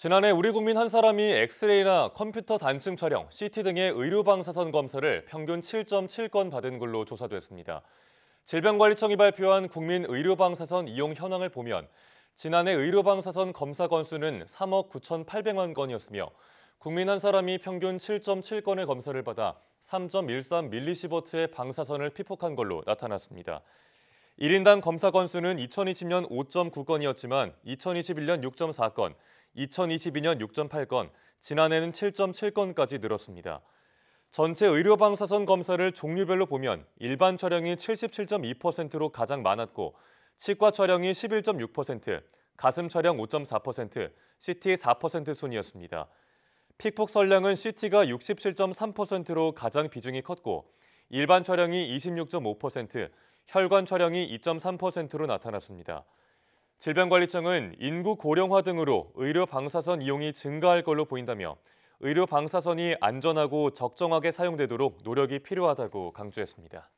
지난해 우리 국민 한 사람이 엑스레이나 컴퓨터 단층 촬영, CT 등의 의료방사선 검사를 평균 7.7건 받은 걸로 조사됐습니다. 질병관리청이 발표한 국민 의료방사선 이용 현황을 보면 지난해 의료방사선 검사 건수는 3억 9,800만 건이었으며 국민 한 사람이 평균 7.7건의 검사를 받아 3.13밀리시버트의 방사선을 피폭한 걸로 나타났습니다. 1인당 검사 건수는 2020년 5.9건이었지만 2021년 6.4건, 2022년 6.8건, 지난해는 7.7건까지 늘었습니다. 전체 의료방사선 검사를 종류별로 보면 일반 촬영이 77.2%로 가장 많았고 치과 촬영이 11.6%, 가슴 촬영 5.4%, CT 4% 순이었습니다. 피폭 설량은 CT가 67.3%로 가장 비중이 컸고 일반 촬영이 26.5%, 혈관 촬영이 2.3%로 나타났습니다. 질병관리청은 인구 고령화 등으로 의료 방사선 이용이 증가할 걸로 보인다며 의료 방사선이 안전하고 적정하게 사용되도록 노력이 필요하다고 강조했습니다.